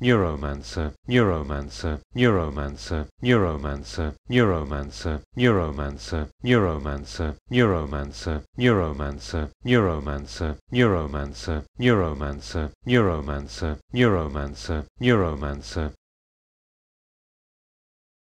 Neuromancer, Neuromancer, Neuromancer, Neuromancer, Neuromancer, Neuromancer, Neuromancer, Neuromancer, Neuromancer, Neuromancer, Neuromancer, Neuromancer, Neuromancer, Neuromancer, Neuromancer,